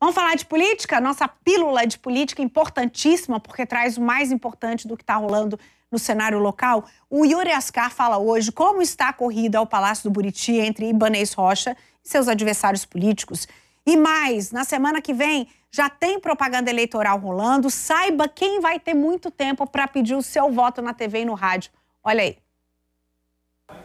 Vamos falar de política? Nossa pílula de política importantíssima, porque traz o mais importante do que está rolando no cenário local. O Yuri Ascar fala hoje como está a corrida ao Palácio do Buriti entre Ibanez Rocha e seus adversários políticos. E mais, na semana que vem já tem propaganda eleitoral rolando. Saiba quem vai ter muito tempo para pedir o seu voto na TV e no rádio. Olha aí.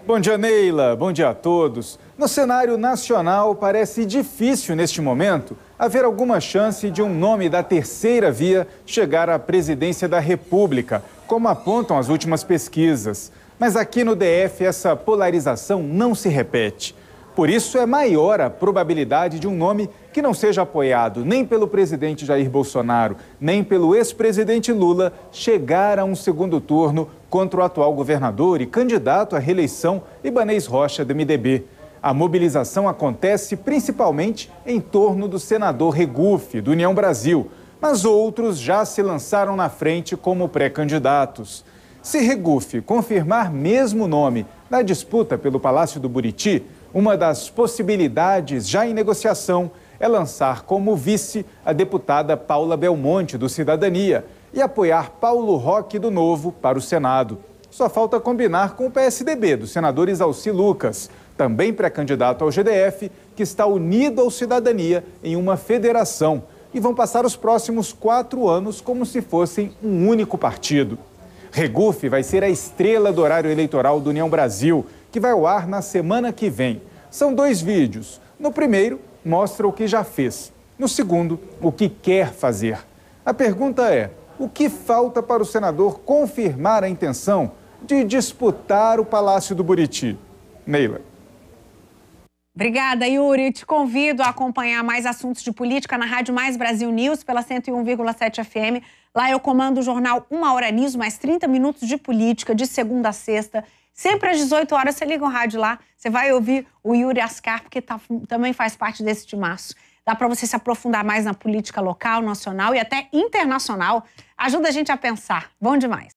Bom dia, Neila. Bom dia a todos. No cenário nacional, parece difícil neste momento haver alguma chance de um nome da terceira via chegar à presidência da República, como apontam as últimas pesquisas. Mas aqui no DF essa polarização não se repete. Por isso é maior a probabilidade de um nome que não seja apoiado nem pelo presidente Jair Bolsonaro, nem pelo ex-presidente Lula chegar a um segundo turno contra o atual governador e candidato à reeleição Ibanês Rocha do MDB. A mobilização acontece principalmente em torno do senador Regufe, do União Brasil, mas outros já se lançaram na frente como pré-candidatos. Se Regufe confirmar mesmo o nome na disputa pelo Palácio do Buriti, uma das possibilidades já em negociação é lançar como vice a deputada Paula Belmonte, do Cidadania, e apoiar Paulo Roque do Novo para o Senado. Só falta combinar com o PSDB dos senadores Alci Lucas, também pré-candidato ao GDF, que está unido ao Cidadania em uma federação e vão passar os próximos quatro anos como se fossem um único partido. Regufe vai ser a estrela do horário eleitoral do União Brasil, que vai ao ar na semana que vem. São dois vídeos. No primeiro, mostra o que já fez. No segundo, o que quer fazer. A pergunta é: o que falta para o senador confirmar a intenção de disputar o Palácio do Buriti. Neila. Obrigada, Yuri. Te convido a acompanhar mais assuntos de política na Rádio Mais Brasil News pela 101,7 FM. Lá eu comando o jornal Uma Hora News, mais 30 minutos de política, de segunda a sexta. Sempre às 18 horas você liga o rádio lá, você vai ouvir o Yuri Ascar, porque tá, também faz parte desse timaço. Dá para você se aprofundar mais na política local, nacional e até internacional. Ajuda a gente a pensar. Bom demais.